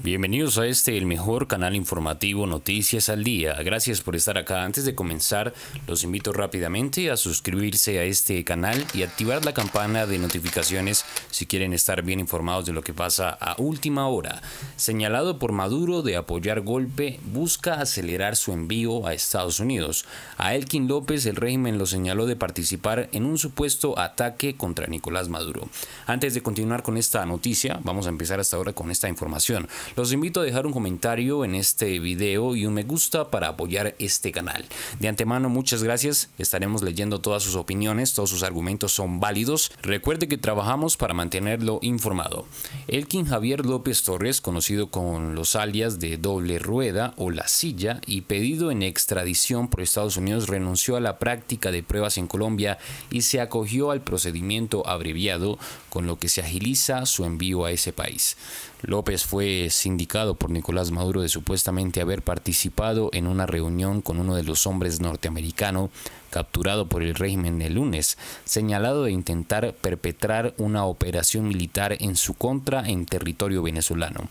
Bienvenidos a este, el mejor canal informativo Noticias al Día. Gracias por estar acá. Antes de comenzar, los invito rápidamente a suscribirse a este canal y activar la campana de notificaciones si quieren estar bien informados de lo que pasa a última hora. Señalado por Maduro de apoyar golpe, busca acelerar su envío a Estados Unidos. A Elkin López el régimen lo señaló de participar en un supuesto ataque contra Nicolás Maduro. Antes de continuar con esta noticia, vamos a empezar hasta ahora con esta información. Los invito a dejar un comentario en este video y un me gusta para apoyar este canal. De antemano, muchas gracias. Estaremos leyendo todas sus opiniones, todos sus argumentos son válidos. Recuerde que trabajamos para mantenerlo informado. Elkin Javier López Torres, conocido con los alias de Doble Rueda o La Silla y pedido en extradición por Estados Unidos, renunció a la práctica de pruebas en Colombia y se acogió al procedimiento abreviado, con lo que se agiliza su envío a ese país. López fue sindicado por Nicolás Maduro de supuestamente haber participado en una reunión con uno de los hombres norteamericanos capturado por el régimen el lunes, señalado de intentar perpetrar una operación militar en su contra en territorio venezolano.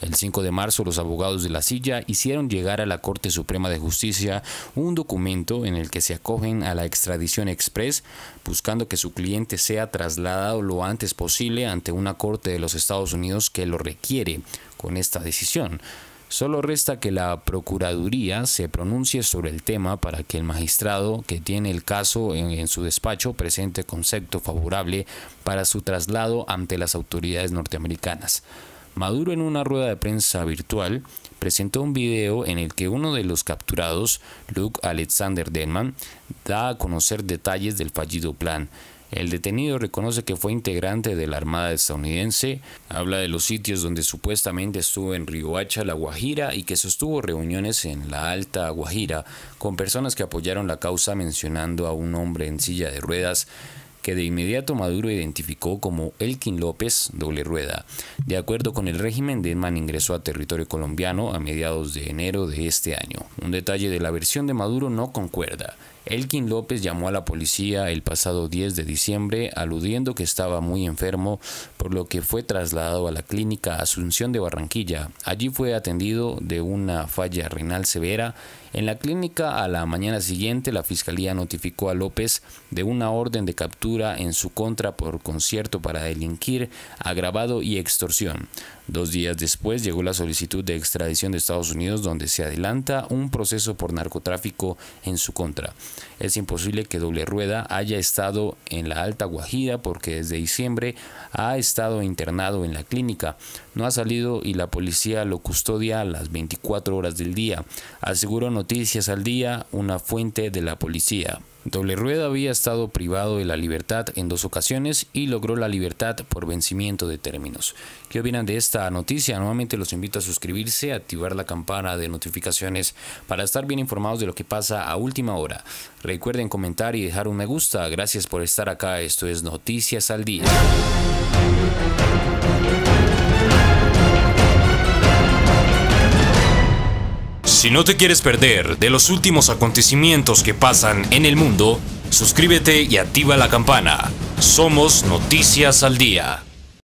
El 5 de marzo los abogados de la silla hicieron llegar a la Corte Suprema de Justicia un documento en el que se acogen a la extradición express, buscando que su cliente sea trasladado lo antes posible ante una corte de los Estados Unidos que lo requiere, esta decisión. Solo resta que la Procuraduría se pronuncie sobre el tema para que el magistrado que tiene el caso en, en, su despacho presente concepto favorable para su traslado ante las autoridades norteamericanas. Maduro en una rueda de prensa virtual presentó un video en el que uno de los capturados, Luke Alexander Denman, da a conocer detalles del fallido plan. El detenido reconoce que fue integrante de la Armada estadounidense, habla de los sitios donde supuestamente estuvo en Riohacha, La Guajira, y que sostuvo reuniones en la Alta Guajira con personas que apoyaron la causa mencionando a un hombre en silla de ruedas que de inmediato Maduro identificó como Elkin López Doble Rueda. De acuerdo con el régimen, Denman ingresó a territorio colombiano a mediados de enero de este año. Un detalle de la versión de Maduro no concuerda. Elkin López llamó a la policía el pasado 10 de diciembre aludiendo que estaba muy enfermo, por lo que fue trasladado a la clínica Asunción de Barranquilla. Allí fue atendido de una falla renal severa. En la clínica a la mañana siguiente la fiscalía notificó a López de una orden de captura en su contra por concierto para delinquir, agravado y extorsión. Dos días después llegó la solicitud de extradición de Estados Unidos donde se adelanta un proceso por narcotráfico en su contra. Es imposible que Doble Rueda haya estado en la Alta Guajira porque desde diciembre ha estado internado en la clínica. No ha salido y la policía lo custodia a las 24 horas del día. Aseguró Noticias al Día, una fuente de la policía. Doble Rueda había estado privado de la libertad en dos ocasiones y logró la libertad por vencimiento de términos. ¿Qué opinan de esta noticia. Nuevamente los invito a suscribirse, activar la campana de notificaciones para estar bien informados de lo que pasa a última hora. Recuerden comentar y dejar un me gusta. Gracias por estar acá. Esto es Noticias al Día. Si no te quieres perder de los últimos acontecimientos que pasan en el mundo, suscríbete y activa la campana. Somos Noticias al Día.